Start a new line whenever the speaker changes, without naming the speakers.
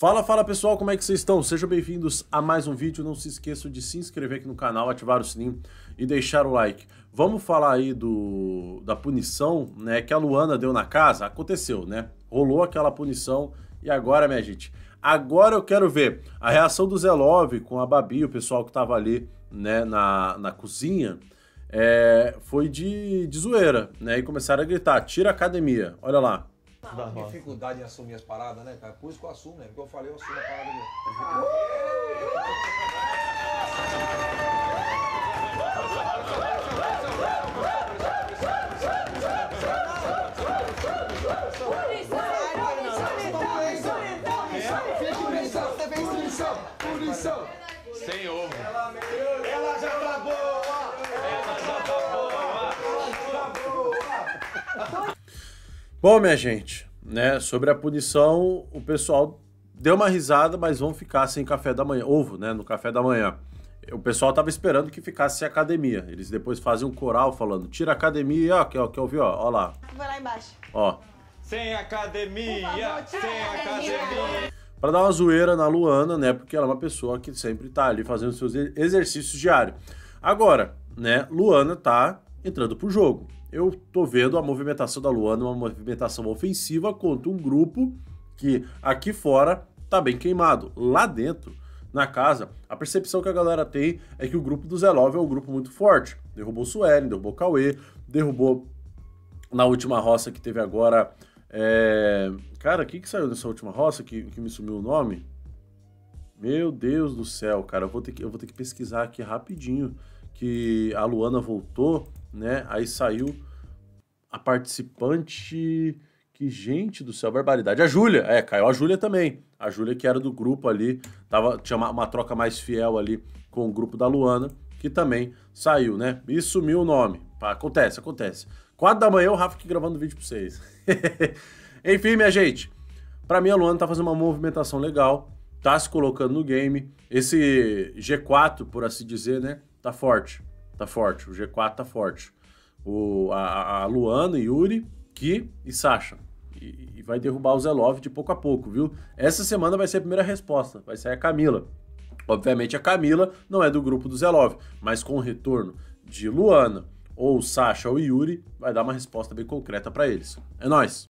Fala, fala pessoal, como é que vocês estão? Sejam bem-vindos a mais um vídeo. Não se esqueçam de se inscrever aqui no canal, ativar o sininho e deixar o like. Vamos falar aí do, da punição né, que a Luana deu na casa? Aconteceu, né? Rolou aquela punição e agora, minha gente, agora eu quero ver a reação do Zelove com a Babi, o pessoal que estava ali né, na, na cozinha. É, foi de, de zoeira, né? E começaram a gritar: tira a academia, olha lá, dificuldade em assumir as paradas, né, cara? Por isso que eu assumo, né? Porque eu falei, eu assumo a parada dele. Punição! Sem ovo. Ela já tá boa! Ela já tá boa! Ela já tá boa! Bom, minha gente, né, sobre a punição, o pessoal deu uma risada, mas vão ficar sem café da manhã, ovo, né, no café da manhã. O pessoal tava esperando que ficasse sem academia. Eles depois fazem um coral falando: "Tira a academia", ó, que ó, que eu vi, ó, ó lá. Vai lá embaixo. Ó. Sem academia, favor, sem academia. academia. Para dar uma zoeira na Luana, né, porque ela é uma pessoa que sempre tá ali fazendo seus exercícios diários. Agora, né, Luana tá entrando pro jogo eu tô vendo a movimentação da Luana, uma movimentação ofensiva contra um grupo que aqui fora tá bem queimado. Lá dentro, na casa, a percepção que a galera tem é que o grupo do Zelov é um grupo muito forte. Derrubou Suelen, derrubou Cauê, derrubou na última roça que teve agora. É... Cara, o que que saiu nessa última roça que, que me sumiu o nome? Meu Deus do céu, cara, eu vou ter que, eu vou ter que pesquisar aqui rapidinho que a Luana voltou né? Aí saiu a participante. Que gente do céu, barbaridade. A Júlia, é, caiu a Júlia também. A Júlia que era do grupo ali, tava, tinha uma, uma, troca mais fiel ali com o grupo da Luana, que também saiu, né? E sumiu o nome. Acontece, acontece. Quatro da manhã o Rafa aqui gravando vídeo pra vocês. Enfim, minha gente, pra mim a Luana tá fazendo uma movimentação legal, tá se colocando no game. Esse G4, por assim dizer, né? Tá forte tá forte. O G4 tá forte. O, a, a Luana, Yuri, Ki e Sasha. E, e, vai derrubar o Zelov de pouco a pouco, viu? Essa semana vai ser a primeira resposta. Vai sair a Camila. Obviamente a Camila não é do grupo do Zelov, mas com o retorno de Luana ou Sasha ou Yuri, vai dar uma resposta bem concreta para eles. É nós.